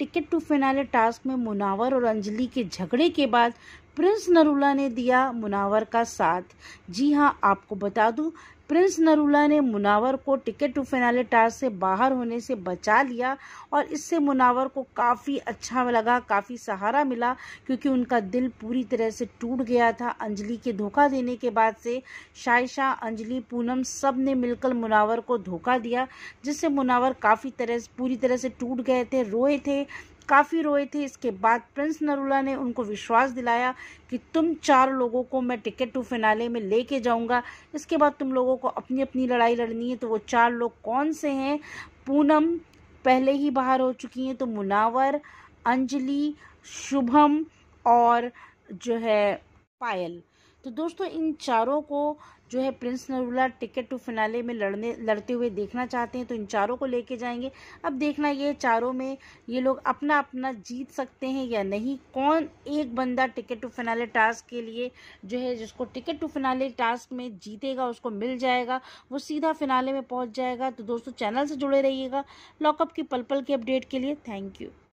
ticket to finale task में मुनावर और अंजलि के झगड़े के बाद प्रिंस नरूला ने दिया मुनावर का साथ जी हाँ आपको बता दूं प्रिंस नरूला ने मुनावर को टिकट टू फिनाले टार से बाहर होने से बचा लिया और इससे मुनावर को काफ़ी अच्छा लगा काफ़ी सहारा मिला क्योंकि उनका दिल पूरी तरह से टूट गया था अंजलि के धोखा देने के बाद से शायशा अंजलि पूनम सब ने मिलकर मुनावर को धोखा दिया जिससे मुनावर काफ़ी तरह पूरी तरह से टूट गए थे रोए थे काफ़ी रोए थे इसके बाद प्रिंस नरूला ने उनको विश्वास दिलाया कि तुम चार लोगों को मैं टिकट टू फिनाले में लेके जाऊंगा इसके बाद तुम लोगों को अपनी अपनी लड़ाई लड़नी है तो वो चार लोग कौन से हैं पूनम पहले ही बाहर हो चुकी हैं तो मुनावर अंजलि शुभम और जो है पायल तो दोस्तों इन चारों को जो है Prince Narula ticket to finale में लड़ने लड़ते हुए देखना चाहते हैं तो इन चारों को लेके जाएंगे अब देखना ये चारों में ये लोग अपना अपना जीत सकते हैं या नहीं कौन एक बंदा टिकट टू फिनाले टास्क के लिए जो है जिसको टिकट टू फिनाले टास्क में जीतेगा उसको मिल जाएगा वो सीधा फिनाले में पहुँच जाएगा तो दोस्तों चैनल से जुड़े रहिएगा लॉकअप की पल पल की अपडेट के लिए थैंक यू